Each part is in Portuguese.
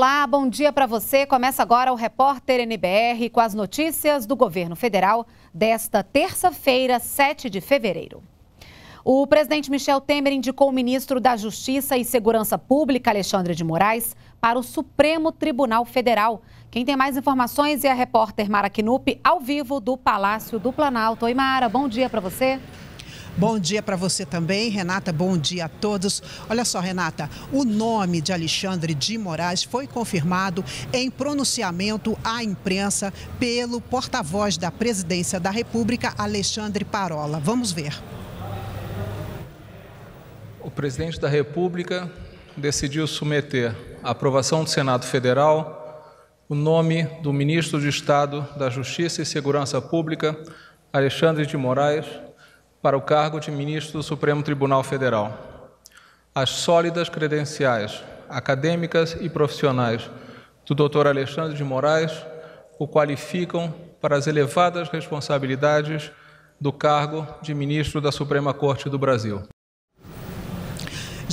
Olá, bom dia para você. Começa agora o Repórter NBR com as notícias do governo federal desta terça-feira, 7 de fevereiro. O presidente Michel Temer indicou o ministro da Justiça e Segurança Pública, Alexandre de Moraes, para o Supremo Tribunal Federal. Quem tem mais informações é a repórter Mara Knupp, ao vivo do Palácio do Planalto. Oi, Mara, bom dia para você. Bom dia para você também, Renata. Bom dia a todos. Olha só, Renata, o nome de Alexandre de Moraes foi confirmado em pronunciamento à imprensa pelo porta-voz da Presidência da República, Alexandre Parola. Vamos ver. O presidente da República decidiu submeter à aprovação do Senado Federal o nome do ministro de Estado da Justiça e Segurança Pública, Alexandre de Moraes, para o cargo de ministro do Supremo Tribunal Federal. As sólidas credenciais acadêmicas e profissionais do Dr. Alexandre de Moraes o qualificam para as elevadas responsabilidades do cargo de ministro da Suprema Corte do Brasil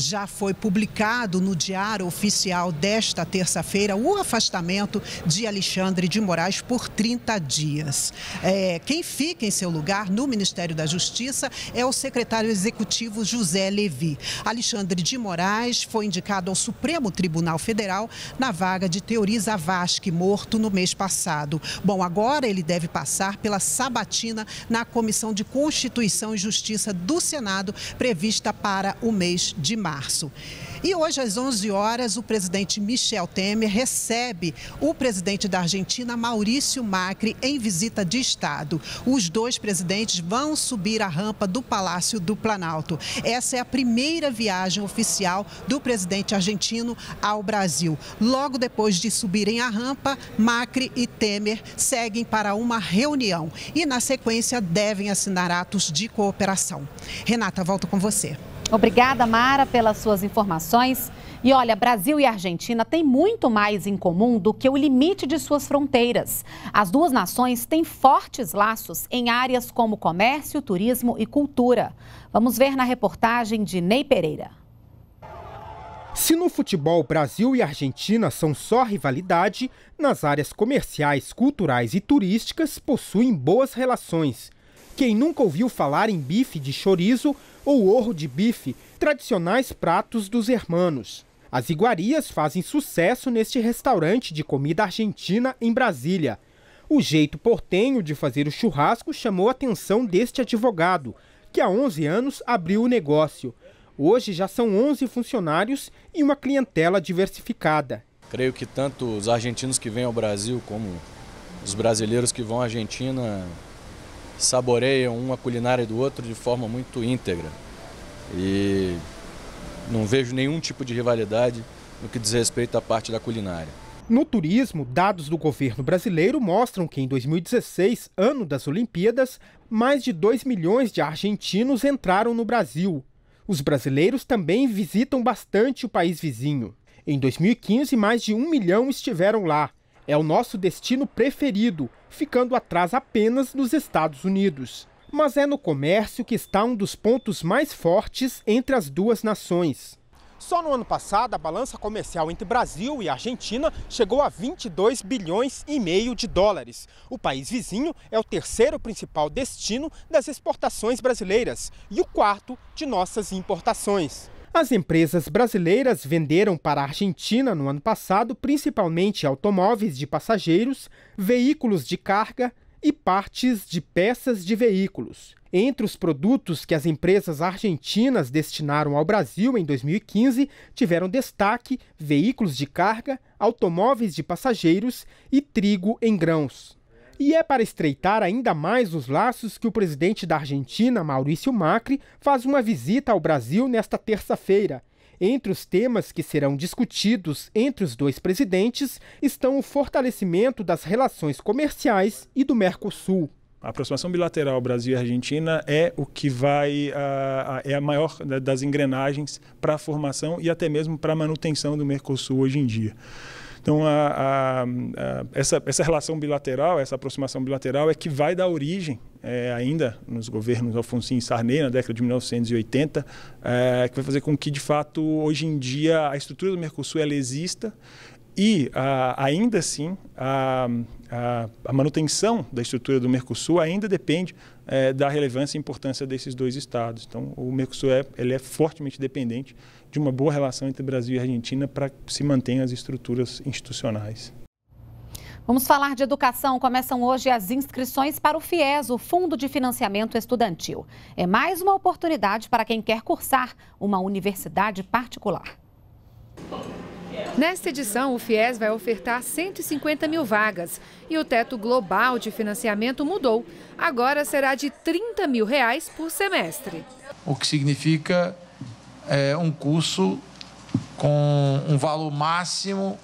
já foi publicado no Diário Oficial desta terça-feira o afastamento de Alexandre de Moraes por 30 dias. É, quem fica em seu lugar no Ministério da Justiça é o secretário executivo José Levi. Alexandre de Moraes foi indicado ao Supremo Tribunal Federal na vaga de Teoriza Vasque, morto no mês passado. Bom, agora ele deve passar pela sabatina na Comissão de Constituição e Justiça do Senado, prevista para o mês de março março. E hoje, às 11 horas, o presidente Michel Temer recebe o presidente da Argentina, Maurício Macri, em visita de Estado. Os dois presidentes vão subir a rampa do Palácio do Planalto. Essa é a primeira viagem oficial do presidente argentino ao Brasil. Logo depois de subirem a rampa, Macri e Temer seguem para uma reunião e, na sequência, devem assinar atos de cooperação. Renata, volto com você. Obrigada, Mara, pelas suas informações. E olha, Brasil e Argentina têm muito mais em comum do que o limite de suas fronteiras. As duas nações têm fortes laços em áreas como comércio, turismo e cultura. Vamos ver na reportagem de Ney Pereira. Se no futebol Brasil e Argentina são só rivalidade, nas áreas comerciais, culturais e turísticas possuem boas relações. Quem nunca ouviu falar em bife de chorizo ou orro de bife, tradicionais pratos dos hermanos. As iguarias fazem sucesso neste restaurante de comida argentina em Brasília. O jeito portenho de fazer o churrasco chamou a atenção deste advogado, que há 11 anos abriu o negócio. Hoje já são 11 funcionários e uma clientela diversificada. Creio que tanto os argentinos que vêm ao Brasil como os brasileiros que vão à Argentina saboreiam uma culinária do outro de forma muito íntegra. E não vejo nenhum tipo de rivalidade no que diz respeito à parte da culinária. No turismo, dados do governo brasileiro mostram que em 2016, ano das Olimpíadas, mais de 2 milhões de argentinos entraram no Brasil. Os brasileiros também visitam bastante o país vizinho. Em 2015, mais de um milhão estiveram lá. É o nosso destino preferido, ficando atrás apenas dos Estados Unidos. Mas é no comércio que está um dos pontos mais fortes entre as duas nações. Só no ano passado, a balança comercial entre Brasil e Argentina chegou a 22 bilhões e meio de dólares. O país vizinho é o terceiro principal destino das exportações brasileiras e o quarto de nossas importações. As empresas brasileiras venderam para a Argentina no ano passado principalmente automóveis de passageiros, veículos de carga e partes de peças de veículos. Entre os produtos que as empresas argentinas destinaram ao Brasil em 2015, tiveram destaque veículos de carga, automóveis de passageiros e trigo em grãos. E é para estreitar ainda mais os laços que o presidente da Argentina, Maurício Macri, faz uma visita ao Brasil nesta terça-feira. Entre os temas que serão discutidos entre os dois presidentes estão o fortalecimento das relações comerciais e do Mercosul. A aproximação bilateral Brasil e Argentina é o que vai a, a, é a maior né, das engrenagens para a formação e até mesmo para a manutenção do Mercosul hoje em dia. Então, a, a, a, essa, essa relação bilateral, essa aproximação bilateral é que vai dar origem é, ainda nos governos Alfonso e Sarney, na década de 1980, é, que vai fazer com que, de fato, hoje em dia a estrutura do Mercosul ela exista e, ainda assim, a, a manutenção da estrutura do Mercosul ainda depende é, da relevância e importância desses dois estados. Então, o Mercosul é, ele é fortemente dependente de uma boa relação entre Brasil e Argentina para que se mantenham as estruturas institucionais. Vamos falar de educação. Começam hoje as inscrições para o FIES, o Fundo de Financiamento Estudantil. É mais uma oportunidade para quem quer cursar uma universidade particular. Nesta edição, o FIES vai ofertar 150 mil vagas e o teto global de financiamento mudou. Agora será de 30 mil reais por semestre. O que significa é, um curso com um valor máximo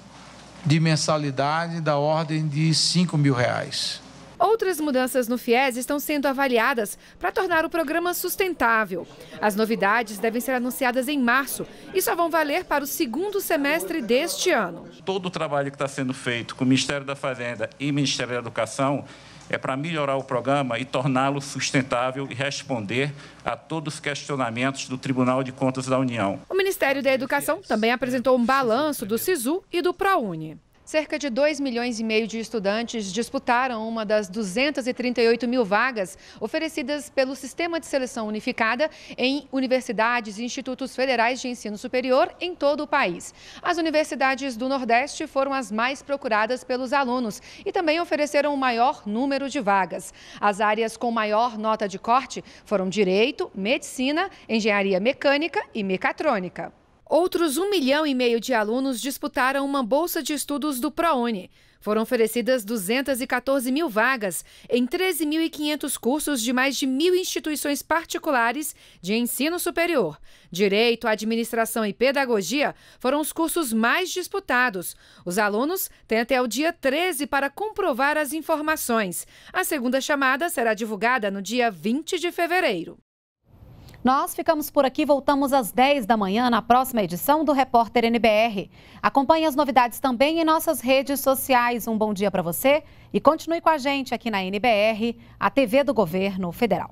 de mensalidade da ordem de 5 mil reais. Outras mudanças no FIES estão sendo avaliadas para tornar o programa sustentável. As novidades devem ser anunciadas em março e só vão valer para o segundo semestre deste ano. Todo o trabalho que está sendo feito com o Ministério da Fazenda e o Ministério da Educação é para melhorar o programa e torná-lo sustentável e responder a todos os questionamentos do Tribunal de Contas da União. O Ministério da Educação também apresentou um balanço do SISU e do ProUni. Cerca de 2 milhões e meio de estudantes disputaram uma das 238 mil vagas oferecidas pelo Sistema de Seleção Unificada em universidades e institutos federais de ensino superior em todo o país. As universidades do Nordeste foram as mais procuradas pelos alunos e também ofereceram o maior número de vagas. As áreas com maior nota de corte foram Direito, Medicina, Engenharia Mecânica e Mecatrônica. Outros um milhão e meio de alunos disputaram uma bolsa de estudos do ProUni. Foram oferecidas 214 mil vagas em 13.500 cursos de mais de mil instituições particulares de ensino superior. Direito, administração e pedagogia foram os cursos mais disputados. Os alunos têm até o dia 13 para comprovar as informações. A segunda chamada será divulgada no dia 20 de fevereiro. Nós ficamos por aqui, voltamos às 10 da manhã na próxima edição do Repórter NBR. Acompanhe as novidades também em nossas redes sociais. Um bom dia para você e continue com a gente aqui na NBR, a TV do Governo Federal.